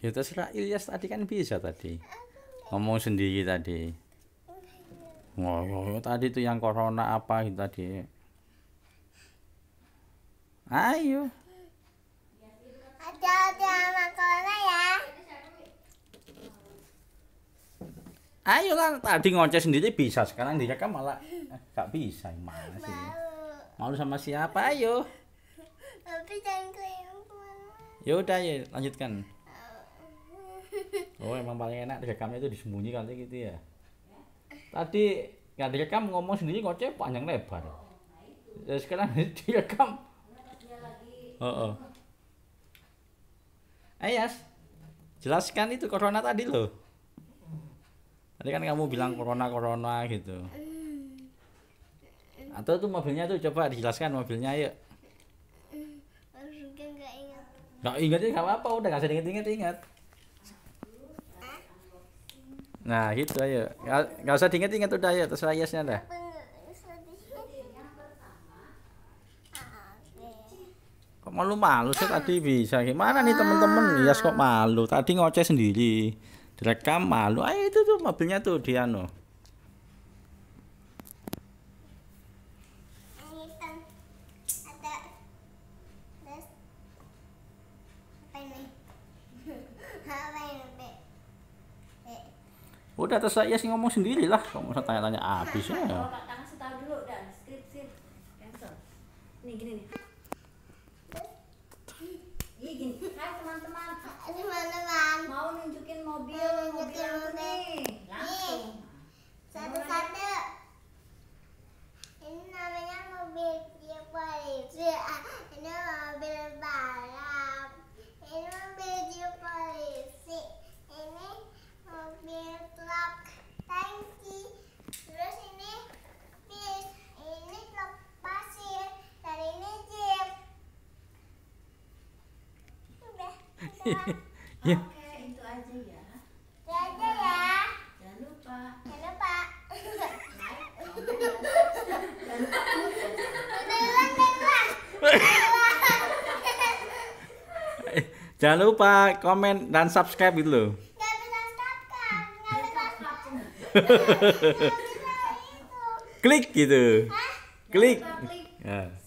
Ya terserah Ilyas tadi kan bisa tadi. Ngomong sendiri tadi. ngomong tadi tuh yang corona apa gitu tadi. Ayo. Ada sama corona ya. Ayo lah tadi ngoceh sendiri bisa sekarang dia kan malah eh, gak bisa mana sih. Malu. Malu sama siapa ayo? Tapi jangan Ya udah ya lanjutkan oh emang paling enak rekamnya itu disembunyi disembunyikan gitu ya tadi nggak direkam ngomong sendiri ngoceh panjang lebar ya, sekarang direkam oh, oh. Eh, Ayas jelaskan itu corona tadi loh tadi kan kamu bilang corona corona gitu atau tuh mobilnya tuh coba dijelaskan mobilnya yuk nggak ingat nggak ya apa-apa udah nggak usah inget-inget -ingat, ingat. Nah gitu ayo Enggak usah diinget-inget udah ayo Terserah yesnya dah Kok malu-malu sih tadi bisa Gimana nih temen-temen Yes kok malu Tadi ngoceh sendiri Direkam malu Ayo itu tuh mobilnya tuh dia no udah terserah ya sih ngomong sendiri lah kamu usah tanya-tanya habis ya kalau Pak Tangas tahu dulu udah skripsi cancel nih gini nih ini gini, hai teman-teman Teman-teman Mau nunjukin mobil ya. Itu aja ya. Itu aja ya. Jangan lupa. Jangan lupa. Jangan lupa komen dan subscribe itu loh. Klik gitu. Klik. Ya.